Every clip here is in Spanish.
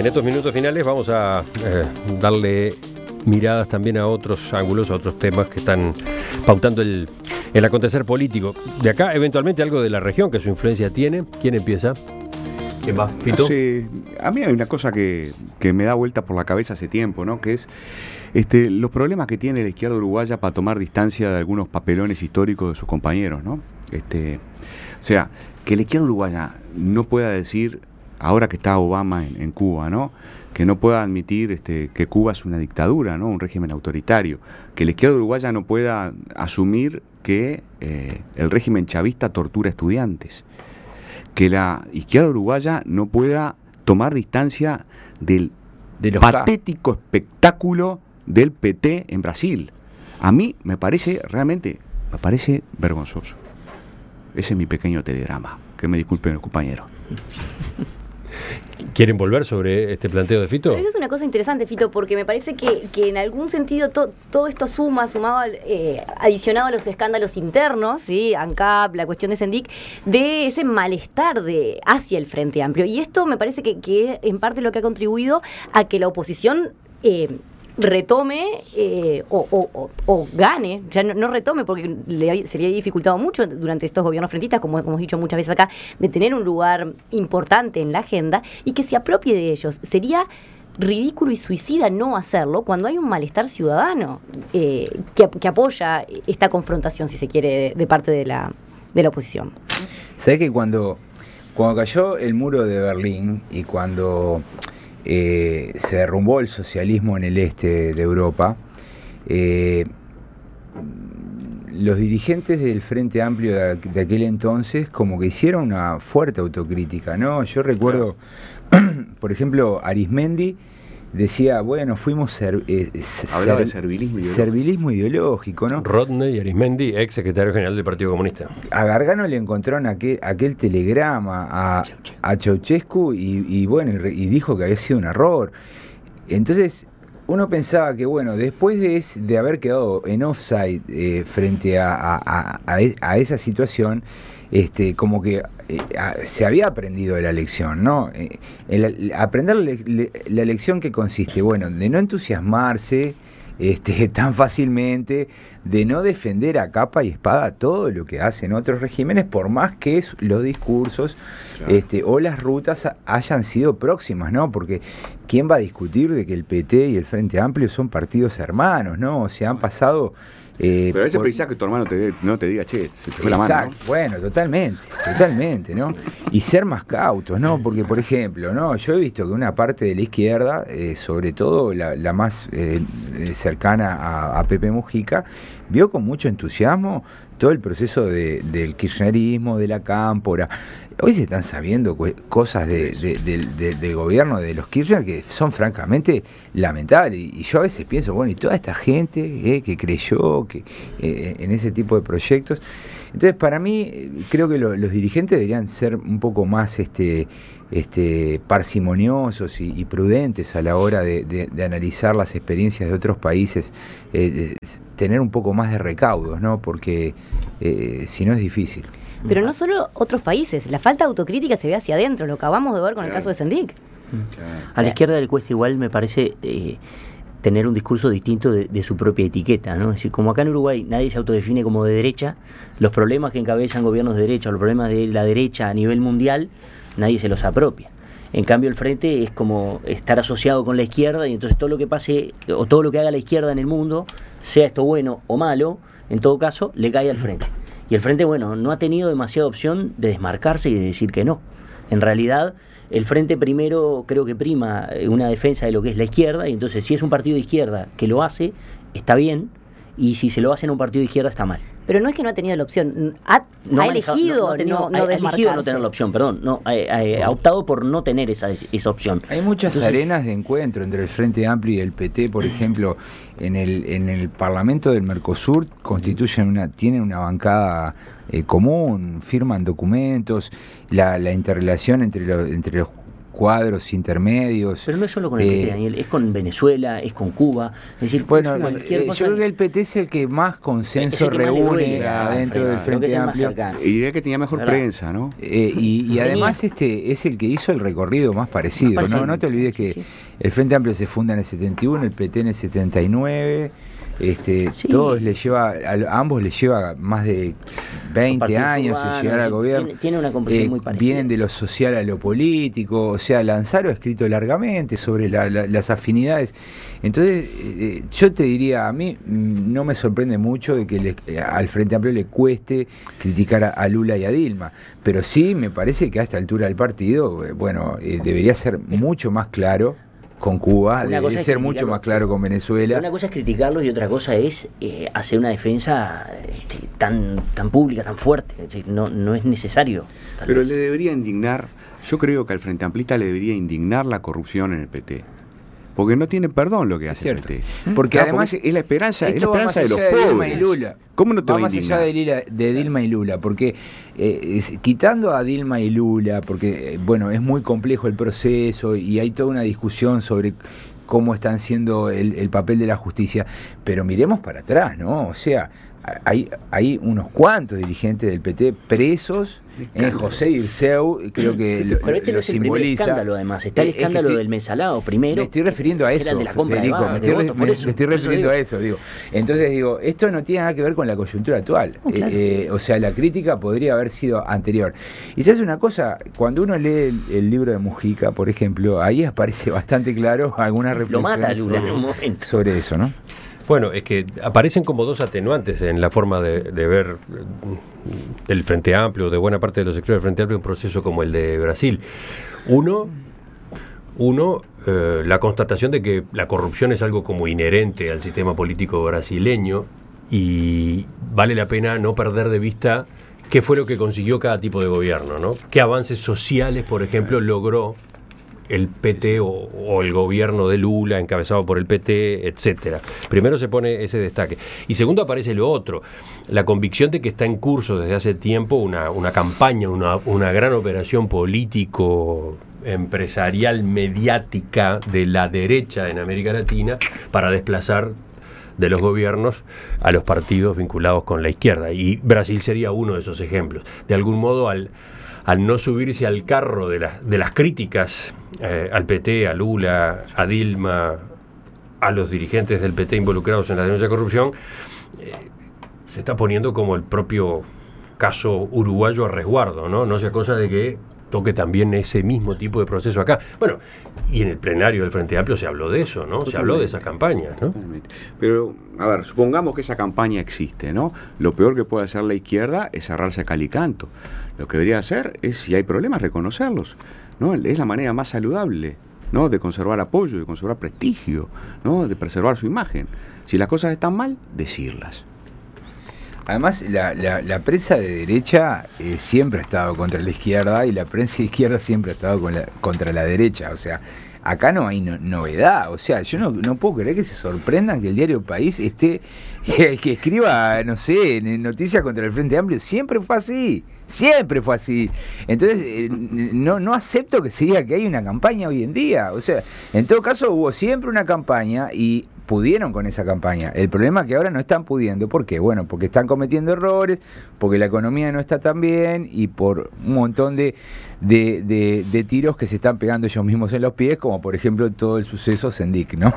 En estos minutos finales vamos a eh, darle miradas también a otros ángulos, a otros temas que están pautando el, acontecer político. De acá, eventualmente, algo de la región que su influencia tiene. ¿Quién empieza? ¿Quién va? ¿Fito? a mí hay una cosa que, que, me da vuelta por la cabeza hace tiempo, ¿no? Que es este, los problemas que tiene la izquierda uruguaya para tomar distancia de algunos papelones históricos de sus compañeros, ¿no? Este, o sea, que la izquierda uruguaya no pueda decir ahora que está Obama en, Cuba, ¿no? que no pueda admitir este, que Cuba es una dictadura, ¿no? un régimen autoritario, que la izquierda uruguaya no pueda asumir que eh, el régimen chavista tortura estudiantes, que la izquierda uruguaya no pueda tomar distancia del patético espectáculo del PT en Brasil. A mí me parece realmente, me parece vergonzoso. Ese es mi pequeño telegrama. Que me disculpen el compañeros. ¿Quieren volver sobre este planteo de Fito? Esa es una cosa interesante, Fito, porque me parece que, que en algún sentido todo esto suma, sumado, eh, adicionado a los escándalos internos, ¿sí? ANCAP, la cuestión de Sendic, de ese malestar de, hacia el Frente Amplio. Y esto me parece que, que en parte lo que ha contribuido a que la oposición eh, retome eh, o, gane, ya no, retome porque le, se dificultado mucho durante estos gobiernos frentistas, como hemos dicho muchas veces acá, de tener un lugar importante en la agenda y que se apropie de ellos. Sería ridículo y suicida no hacerlo cuando hay un malestar ciudadano eh, que, apoya esta confrontación, si se quiere, de, parte de la, de la oposición. ¿Sabes que cuando, cuando cayó el muro de Berlín y cuando eh, se derrumbó el socialismo en el este de Europa, eh, los dirigentes del Frente Amplio de, aquel entonces como que hicieron una fuerte autocrítica, ¿no? Yo recuerdo, por ejemplo, Arismendi decía, bueno, fuimos ser, eh, eh, de servilismo ideológico. Servilismo ideológico ¿no? Rodney Arismendi, ex secretario general del Partido Comunista. A Gargano le encontraron aquel, aquel telegrama a, Ceausescu y, bueno, y dijo que había sido un error. Entonces, uno pensaba que, bueno, después de, de haber quedado en offside eh, frente e, a, esa situación, este, como que eh, se había aprendido la lección, ¿no? Eh, aprender la lección que consiste, bueno, de no entusiasmarse este, tan fácilmente, de no defender a capa y espada todo lo que hacen otros regímenes, por más que es los discursos este, o las rutas hayan sido próximas, ¿no? Porque ¿quién va a discutir de que el PT y el Frente Amplio son partidos hermanos, ¿no? O sea, han pasado... Eh, Pero a veces que tu hermano no te diga, che, se te fue la mano. Bueno, totalmente, totalmente, ¿no? Y ser más cautos, ¿no? Porque, por ejemplo, ¿no? Yo he visto que una parte de la izquierda, eh, sobre todo la, más eh, cercana a, Pepe Mujica, vio con mucho entusiasmo todo el proceso del kirchnerismo, de la cámpora, Hoy se están sabiendo cosas del gobierno de los Kirchner que son francamente lamentables. Y, yo a veces pienso, bueno, y toda esta gente eh, que creyó que, eh, en ese tipo de proyectos. Entonces, para mí, creo que los dirigentes deberían ser un poco más este, este, parsimoniosos y, prudentes a la hora de, analizar las experiencias de otros países, eh, tener un poco más de recaudos, ¿no? Porque eh, si no es difícil. Pero no solo otros países, la falta de autocrítica se ve hacia adentro, lo acabamos de ver con el caso de Sendik. A la izquierda del cuesta igual me parece... Eh, tener un discurso distinto de, su propia etiqueta, ¿no? Es decir, como acá en Uruguay nadie se autodefine como de derecha, los problemas que encabezan gobiernos de derecha o los problemas de la derecha a nivel mundial, nadie se los apropia. En cambio, el frente es como estar asociado con la izquierda y entonces todo lo que pase o todo lo que haga la izquierda en el mundo, sea esto bueno o malo, en todo caso, le cae al frente. Y el frente, bueno, no ha tenido demasiada opción de desmarcarse y de decir que no. En realidad, el Frente Primero creo que prima eh, una defensa de lo que es la izquierda, y entonces si es un partido de izquierda que lo hace, está bien, y si se lo hacen en un partido de izquierda, está mal. Pero no es que no ha tenido la opción, ha, elegido no, no tener la opción, perdón, no, ha, optado por no tener esa, esa opción. Hay muchas arenas de encuentro entre el Frente Amplio y el PT, por ejemplo, en el, en el Parlamento del Mercosur constituyen una, tienen una bancada eh, común, firman documentos, la, la interrelación entre, entre los cuadros intermedios. Pero no es solo con el PT, eh, Daniel, es con Venezuela, es con Cuba. Es decir, bueno, cualquier eh, cosa, yo creo que el PT es el que más consenso reúne ...dentro del Frente Amplio. Y diría que tenía mejor prensa, ¿no? Eh, y, además este es el que hizo el recorrido más parecido. ¿no? te olvides que el Frente Amplio se funda en el 71, el PT en el 79. Este, todos les lleva, a ambos les lleva más de 20 años llegar al gobierno. Tiene, una composición eh, muy parecida. Vienen de lo social a lo político, o sea, Lanzaro ha escrito largamente sobre las afinidades. Entonces, eh, eh, yo te diría, a mí mm, no me sorprende mucho de que al Frente Amplio le cueste criticar a, Lula y a Dilma, pero sí me parece que a esta altura el partido, bueno, debería ser mucho más claro con Cuba, debe ser mucho más claro con Venezuela. Una cosa es criticarlos y otra cosa es eh, hacer una defensa este, tan, tan pública, tan fuerte. no, no es necesario. Pero le debería indignar, yo creo que al Frente Amplista le debería indignar la corrupción en el PT porque no tiene perdón lo que hace Porque además es, la esperanza, es la esperanza de los pobres. ¿Cómo no te va más allá de, Dilma y Lula, porque eh, quitando a Dilma y Lula, porque eh, bueno, es muy complejo el proceso y hay toda una discusión sobre cómo están siendo el, el papel de la justicia, pero miremos para atrás, ¿no? O sea, hay, unos cuantos dirigentes del PT presos en José Dirceu, creo que este lo, Pero simboliza. el escándalo, además. Está eh, el escándalo del mensalado primero. Me estoy refiriendo a eso. me, estoy, refiriendo a eso. digo Entonces digo, esto no tiene nada que ver con la coyuntura actual. Eh, eh, o sea, la crítica podría haber sido anterior. Y se hace una cosa, cuando uno lee el, libro de Mujica, por ejemplo, ahí aparece bastante claro alguna reflexión sobre eso, ¿no? Bueno, es que aparecen como dos atenuantes en la forma de, ver mm, del Frente Amplio, de buena parte de los sectores del Frente Amplio, un proceso como el de Brasil. Uno, uno eh, la constatación de que la corrupción es algo como inherente al sistema político brasileño y vale la pena no perder de vista qué fue lo que consiguió cada tipo de gobierno, ¿no? ¿Qué avances sociales, por ejemplo, logró el PT o, el gobierno de Lula encabezado por el PT, etcétera. Primero se pone ese destaque. Y segundo aparece lo otro, la convicción de que está en curso desde hace tiempo una, una campaña, una, una gran operación político empresarial mediática de la derecha en América Latina para desplazar de los gobiernos a los partidos vinculados con la izquierda. Y Brasil sería uno de esos ejemplos. De algún modo, al, al no subirse al carro de, de las críticas eh, al PT, a Lula, a Dilma, a los dirigentes del PT involucrados en la denuncia de corrupción, eh, se está poniendo como el propio caso uruguayo a resguardo, ¿no? No sea cosa de que toque también ese mismo tipo de proceso acá. Bueno, y en el plenario del Frente Amplio se habló de eso, ¿no? Se habló de esas campañas, ¿no? Pero, a ver, supongamos que esa campaña existe, ¿no? Lo peor que puede hacer la izquierda es cerrarse a calicanto. Lo que debería hacer es, si hay problemas, reconocerlos, ¿no? Es la manera más saludable, ¿no? De conservar apoyo, de conservar prestigio, ¿no? De preservar su imagen. Si las cosas están mal, decirlas. Además, la, prensa de derecha eh, siempre ha estado contra la izquierda y la prensa de izquierda siempre ha estado contra la derecha. O sea, acá no hay novedad. O sea, yo no, puedo creer que se sorprendan que el diario País esté, que escriba, no sé, noticias contra el Frente Amplio. Siempre fue así, siempre fue así. Entonces, eh, no, no acepto que se diga que hay una campaña hoy en día. O sea, en todo caso hubo siempre una campaña y pudieron con esa campaña. El problema es que ahora no están pudiendo. ¿Por qué? Bueno, porque están cometiendo errores, porque la economía no está tan bien y por un montón de, tiros que se están pegando ellos mismos en los pies, como por ejemplo todo el suceso Sendic, ¿no?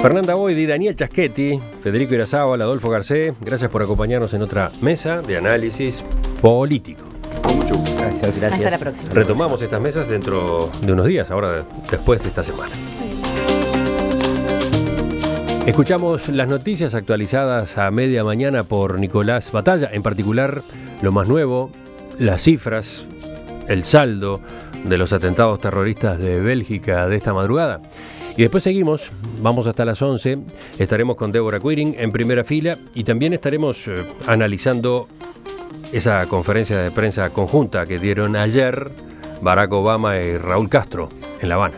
Fernanda Boydi, Daniel Chaschetti, Federico Irazábal, Adolfo Garcé, gracias por acompañarnos en otra mesa de análisis político. Con Gracias. gracias. Hasta la próxima. Retomamos estas mesas dentro de unos días, ahora después de esta semana. Escuchamos las noticias actualizadas a media mañana por Nicolás Batalla, en particular lo más nuevo, las cifras, el saldo de los atentados terroristas de Bélgica de esta madrugada. Y después seguimos, vamos hasta las 11, estaremos con Débora Quiring en primera fila y también estaremos eh, analizando esa conferencia de prensa conjunta que dieron ayer Barack Obama y Raúl Castro en La Habana.